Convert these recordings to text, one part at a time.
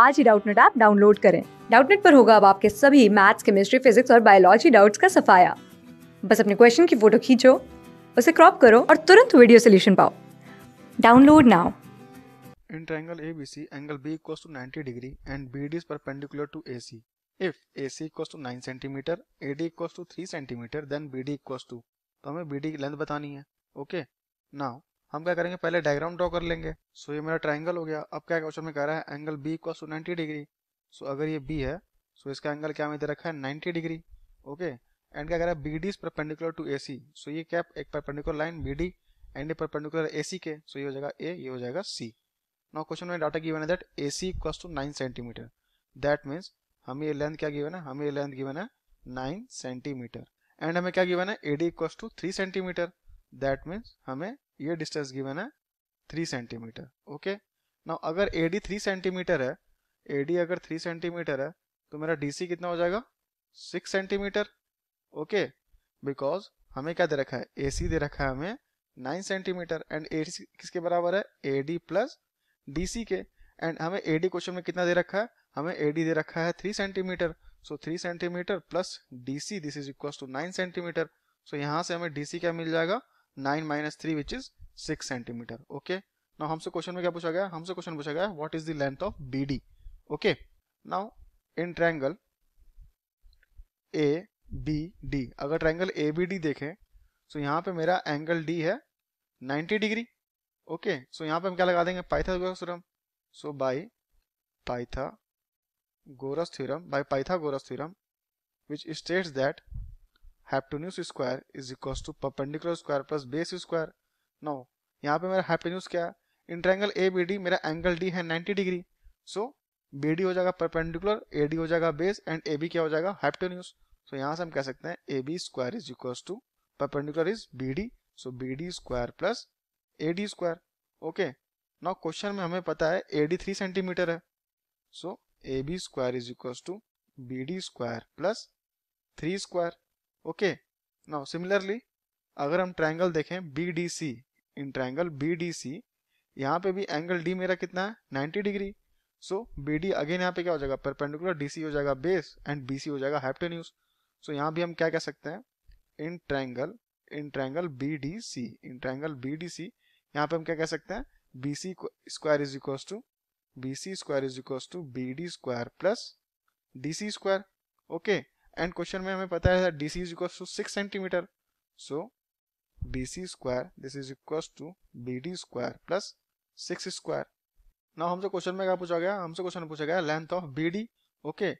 आज ही Doubtnut app download करें डाउटनेट पर होगा अब आपके सभी मैथ्स केमिस्ट्री फिजिक्स और बायोलॉजी डाउट्स का सफाया बस अपने क्वेश्चन की फोटो खींचो उसे क्रॉप करो और तुरंत वीडियो सोल्यूशन पाओ download now In triangle ABC, angle B equals to 90 degree and BD is perpendicular to AC. If AC equals to 9 cm, AD equals to 3 cm, then BD equals to तो हमें BD की length बतानी है okay now हम क्या करेंगे पहले diagram draw कर लेंगे सो ये मेरा ट्राइंगल हो गया अब क्या क्वेश्चन में कह रहा है angle B equal to ninety degree so अगर ये बी है सो इसका एंगल क्या हमें दे रखा है नाइन्टी डिग्री ओके एंड क्या कह रहा है B D is perpendicular to A C so ये क्या एक perpendicular line B D and perpendicular A C के सो ये हो जाएगा ए ये हो जाएगा सी नो क्वेश्चन में डाटा गिवन है that A C equal to nine centimetre that means हमें ये लेंथ क्या गिवन है हमें ये लेंथ गिवन है नाइन सेंटीमीटर एंड हमें क्या गिवन है A D equal to three centimetre that means हमें ये डिस्टेंस गिवन है थ्री सेंटीमीटर ओके ना अगर ए डी थ्री सेंटीमीटर है ए डी अगर थ्री सेंटीमीटर है तो मेरा डी सी कितना हो जाएगा सिक्स सेंटीमीटर ओके बिकॉज हमें क्या दे रखा है ए सी दे रखा है हमें nine centimetre and A C किसके बराबर है A D plus D C के एंड हमें ए डी क्वेश्चन में कितना दे रखा है हमें ए डी दे रखा है three centimetre so three centimetre plus D C this is equal to nine centimetre so यहाँ से हमें डी सी क्या मिल जाएगा nine minus three which is six centimetre okay ना हमसे क्वेश्चन में क्या पूछा गया हमसे क्वेश्चन पूछा गया what is length of B D okay now in triangle A B D अगर ट्रायंगल ए बी डी देखें तो so यहाँ पे मेरा एंगल डी है 90 degree okay okay, so so यहाँ पे हम क्या लगा देंगे Pythagoras theorem so by Pythagoras theorem by Pythagoras theorem which states that hypotenuse square is equal to perpendicular square plus base square no यहाँ पे मेरा हैप्टेन्यूस क्या है in triangle A B D मेरा एंगल डी है ninety degree so B D हो जाएगा perpendicular A D हो जाएगा बेस एंड ए बी क्या हो जाएगा हैप्टेन्यूस सो यहाँ से हम कह सकते हैं A B square is equal to perpendicular is B D so B D square plus A D square okay now question में हमें पता है ए डी थ्री सेंटीमीटर है so A B square is equal to B D square plus three square okay now similarly अगर हम triangle देखें B D C in triangle B D C यहाँ पे भी एंगल डी मेरा कितना है ninety degree so B D again यहाँ पे क्या हो जाएगा परपेंडिकुलर डी सी हो जाएगा बेस एंड बी सी हो जाएगा हैप्टेन्यूज सो यहाँ भी हम क्या कह सकते हैं in triangle in triangle B D C in triangle B D C यहाँ पे हम क्या कह सकते हैं B C square is equal to B C square is equal to B D square plus D C square okay and question में हमें पता है D C is equal to six centimetre so B C square this is equal to B D square plus six square ना हमसे question में क्या पूछा गया हमसे क्वेश्चन पूछा गया length of B D okay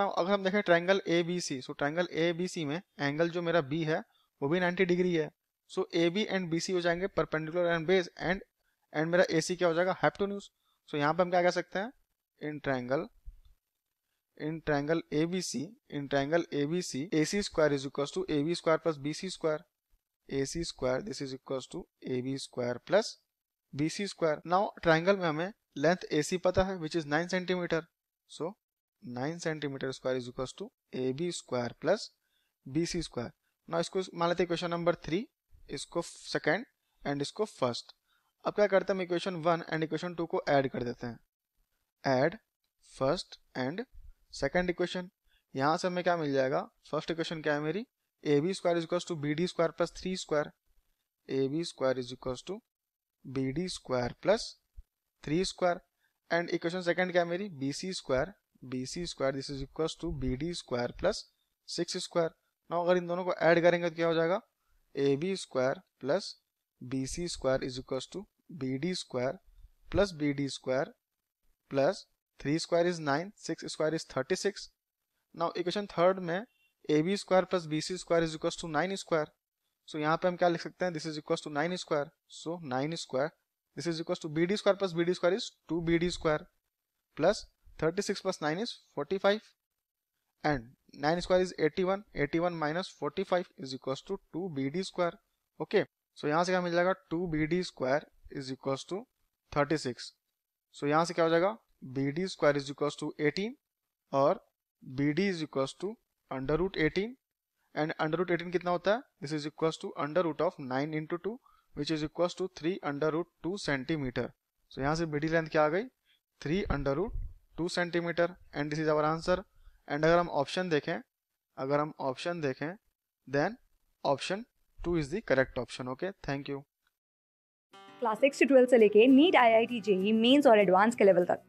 ना अगर हम देखें triangle A B C so triangle A B C में एंगल जो मेरा बी है वो भी नाइन्टी डिग्री है so A B and B C हो जाएंगे perpendicular and base and and मेरा ए सी क्या हो जाएगा हैप टू न्यूज सो यहाँ पर हम क्या कह सकते हैं in triangle in triangle ABC in triangle ABC AC square is equal to AB square plus BC square AC square this is equal to AB square plus BC square now triangle में हमें length AC पता है which is 9 centimetre so 9 centimetre square is equal to AB square plus BC square now इसको मान लेते question number 3 इसको second and इसको first अब क्या करते हैं हम equation one and equation two को एड कर देते हैं add first and second equation यहाँ से हमें क्या मिल जाएगा फर्स्ट इक्वेशन क्या है मेरी A B square is equals to B D square plus three square A B square is equals to B D square plus three square and equation second क्या है मेरी B C square B C square this is equals to B D square plus six square ना अगर इन दोनों को add करेंगे तो क्या हो जाएगा A B square plus B C square is equals to B D square plus B D square plus three square is nine six square is thirty six now equation third में A B square plus B C square is equal to nine square so यहाँ पे हम क्या लिख सकते हैं this is equal to nine square so nine square this is equal to B D square plus B D square is two B D square plus thirty six plus nine is forty five and nine square is eighty one eighty one minus forty five is equal to two B D square okay so यहाँ से क्या मिल जाएगा two B D square is equal to thirty six so यहाँ से क्या हो जाएगा B D square is equals to eighteen और B D is equals to under root eighteen and under root eighteen कितना होता है this is equals to under root of nine into two which is equals to three under root two centimetre so यहाँ से B D length क्या आ गई three under root two centimetre and this is our answer and अगर हम option देखें अगर हम ऑप्शन देखें then option two is the correct option okay thank you class six से ट्वेल्थ से लेके NEET I I T JEE Mains और एडवांस के लेवल तक